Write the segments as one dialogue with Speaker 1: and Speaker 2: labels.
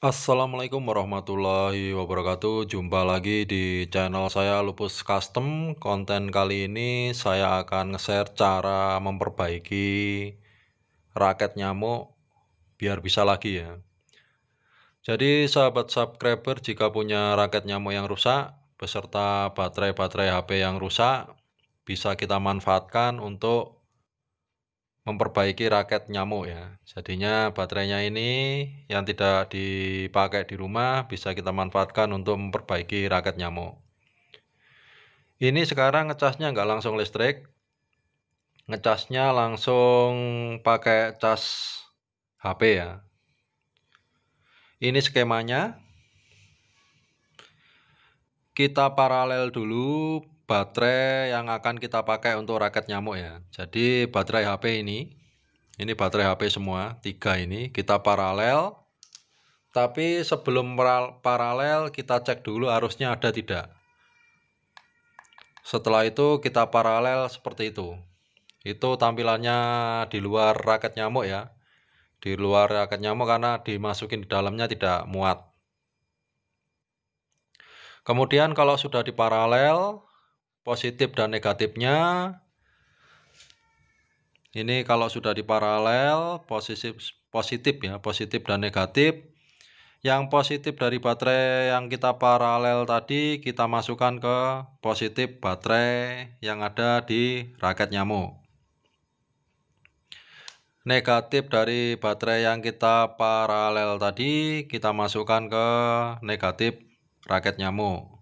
Speaker 1: Assalamualaikum warahmatullahi wabarakatuh Jumpa lagi di channel saya Lupus Custom Konten kali ini saya akan nge-share cara memperbaiki raket nyamuk Biar bisa lagi ya Jadi sahabat subscriber jika punya raket nyamuk yang rusak Beserta baterai-baterai HP yang rusak Bisa kita manfaatkan untuk memperbaiki raket nyamuk ya jadinya baterainya ini yang tidak dipakai di rumah bisa kita manfaatkan untuk memperbaiki raket nyamuk ini sekarang ngecasnya nggak langsung listrik ngecasnya langsung pakai cas HP ya ini skemanya kita paralel dulu baterai yang akan kita pakai untuk raket nyamuk ya jadi baterai HP ini ini baterai HP semua tiga ini kita paralel tapi sebelum paralel kita cek dulu arusnya ada tidak setelah itu kita paralel seperti itu itu tampilannya di luar raket nyamuk ya di luar raket nyamuk karena dimasukin di dalamnya tidak muat kemudian kalau sudah diparalel positif dan negatifnya. Ini kalau sudah diparalel positif positif ya, positif dan negatif. Yang positif dari baterai yang kita paralel tadi kita masukkan ke positif baterai yang ada di raket nyamuk. Negatif dari baterai yang kita paralel tadi kita masukkan ke negatif raket nyamuk.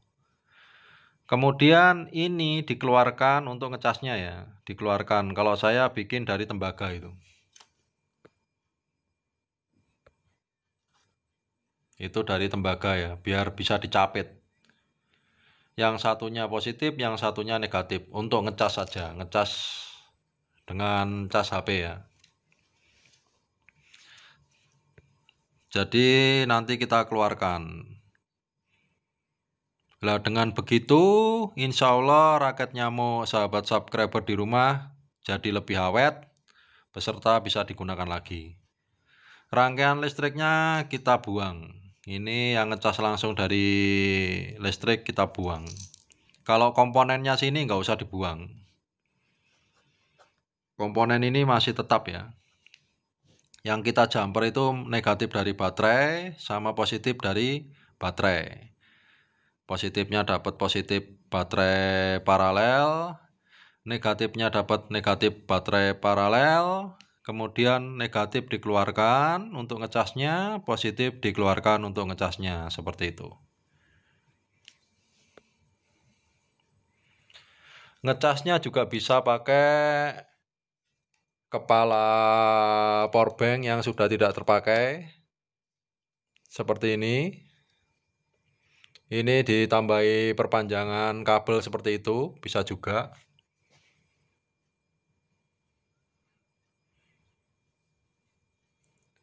Speaker 1: Kemudian ini dikeluarkan untuk ngecasnya ya, dikeluarkan. Kalau saya bikin dari tembaga itu. Itu dari tembaga ya, biar bisa dicapit. Yang satunya positif, yang satunya negatif. Untuk ngecas saja, ngecas dengan cas HP ya. Jadi nanti kita keluarkan lah dengan begitu, insya Allah rakyat nyamuk sahabat subscriber di rumah jadi lebih awet, beserta bisa digunakan lagi. Rangkaian listriknya kita buang. Ini yang ngecas langsung dari listrik kita buang. Kalau komponennya sini nggak usah dibuang. Komponen ini masih tetap ya. Yang kita jumper itu negatif dari baterai sama positif dari baterai Positifnya dapat positif baterai paralel, negatifnya dapat negatif baterai paralel, kemudian negatif dikeluarkan untuk ngecasnya, positif dikeluarkan untuk ngecasnya, seperti itu. Ngecasnya juga bisa pakai kepala powerbank yang sudah tidak terpakai, seperti ini ini ditambahi perpanjangan kabel seperti itu bisa juga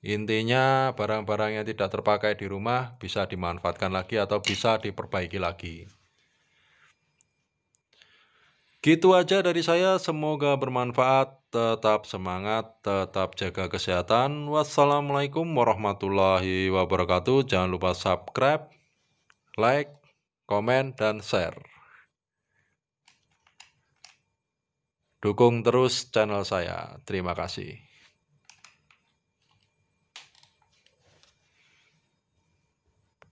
Speaker 1: Intinya barang-barang yang tidak terpakai di rumah bisa dimanfaatkan lagi atau bisa diperbaiki lagi. Gitu aja dari saya, semoga bermanfaat. Tetap semangat, tetap jaga kesehatan. Wassalamualaikum warahmatullahi wabarakatuh. Jangan lupa subscribe like, komen, dan share. Dukung terus channel saya. Terima kasih.